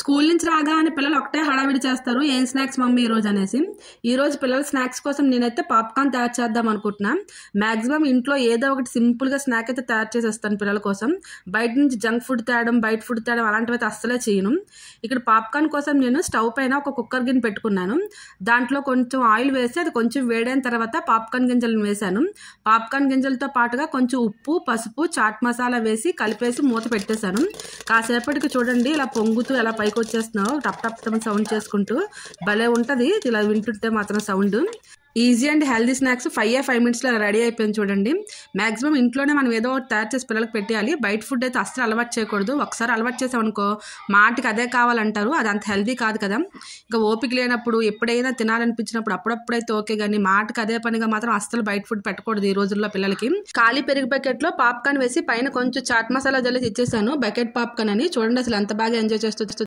school నుంచి రాగానే పిల్లలు ఒకటే హడావిడి చేస్తారు ఏం స్నాక్స్ మమ్మీ ఈరోజు అనేసి ఈరోజు పిల్లల స్నాక్స్ కోసం నేనైతే పాప్కార్న్ తయారు చేద్దాం అనుకుంటున్నా మ్యాక్సిమం ఇంట్లో ఏదో ఒకటి సింపుల్గా స్నాక్ అయితే తయారు చేసేస్తాను పిల్లల కోసం బయట నుంచి జంక్ ఫుడ్ తేడం బయట ఫుడ్ తేడం అలాంటివి అయితే అస్సలే చేయను ఇక్కడ పాప్కార్న్ కోసం నేను స్టవ్ పైన ఒక కుక్కర్ గిన్నె పెట్టుకున్నాను దాంట్లో కొంచెం ఆయిల్ వేసి అది కొంచెం వేడైన తర్వాత పాప్కార్న్ గింజలను వేశాను పాప్కార్న్ గింజలతో పాటుగా కొంచెం ఉప్పు పసుపు చాట్ మసాలా వేసి కలిపేసి మూత పెట్టేశాను కాసేపటికి చూడండి ఇలా పొంగుతూ ఎలా పై పైకి వచ్చేస్తున్నావు టప్ టప్ టప్ సౌండ్ చేసుకుంటూ భలే ఉంటుంది ఇలా వింటుంటే మాత్రం sound easy and healthy snacks five a five మినిట్స్లో రెడీ అయిపోయింది చూడండి మాక్సిమం ఇంట్లోనే మనం ఏదో ఒకటి తయారు చేసి పిల్లలకు పెట్టేయాలి బయట ఫుడ్ అయితే అస్సలు అలవాటు చేయకూడదు ఒకసారి అలవాటు చేసామనుకో మాటికి అదే కావాలంటారు అది అంత హెల్దీ కాదు కదా ఇంకా ఓపిక లేనప్పుడు ఎప్పుడైనా తినాలనిపించినప్పుడు అప్పుడప్పుడైతే ఓకే కానీ మాటకి అదే పనిగా మాత్రం అస్సలు బయట ఫుడ్ పెట్టకూడదు ఈ రోజుల్లో పిల్లలకి ఖాళీ పెరుగు బకెట్లో పాప్కార్న్ వేసి పైన కొంచెం చాట్ మసాలా జల్లేసి ఇచ్చేసాను బకెట్ పాప్కార్న్ అని చూడండి అసలు ఎంత బాగా ఎంజాయ్ చేస్తూ